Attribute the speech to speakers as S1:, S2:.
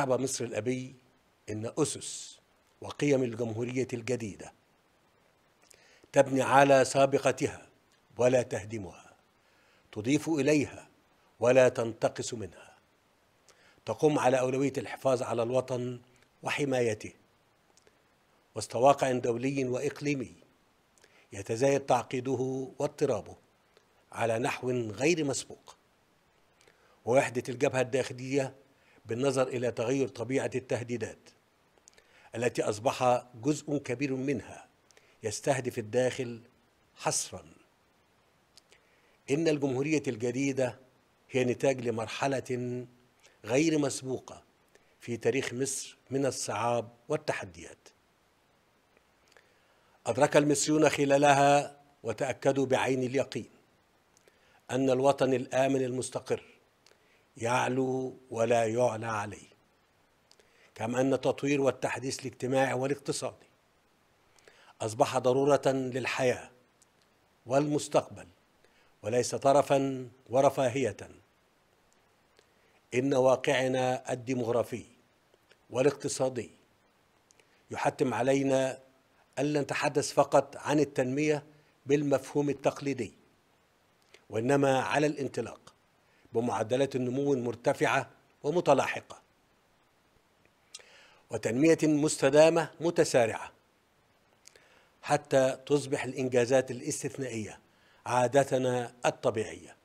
S1: شعب مصر الأبي إن أسس وقيم الجمهورية الجديدة تبني على سابقتها ولا تهدمها تضيف إليها ولا تنتقص منها تقوم على أولوية الحفاظ على الوطن وحمايته وسط واقع دولي وإقليمي يتزايد تعقيده واضطرابه على نحو غير مسبوق ووحدة الجبهة الداخلية بالنظر إلى تغير طبيعة التهديدات التي أصبح جزء كبير منها يستهدف الداخل حصرا إن الجمهورية الجديدة هي نتاج لمرحلة غير مسبوقة في تاريخ مصر من الصعاب والتحديات أدرك المصريون خلالها وتأكدوا بعين اليقين أن الوطن الآمن المستقر يعلو ولا يعلى عليه كما ان التطوير والتحديث الاجتماعي والاقتصادي اصبح ضروره للحياه والمستقبل وليس طرفا ورفاهيه ان واقعنا الديمغرافي والاقتصادي يحتم علينا الا نتحدث فقط عن التنميه بالمفهوم التقليدي وانما على الانطلاق بمعدلات نمو مرتفعة ومتلاحقة وتنمية مستدامة متسارعة حتى تصبح الإنجازات الاستثنائية عادتنا الطبيعية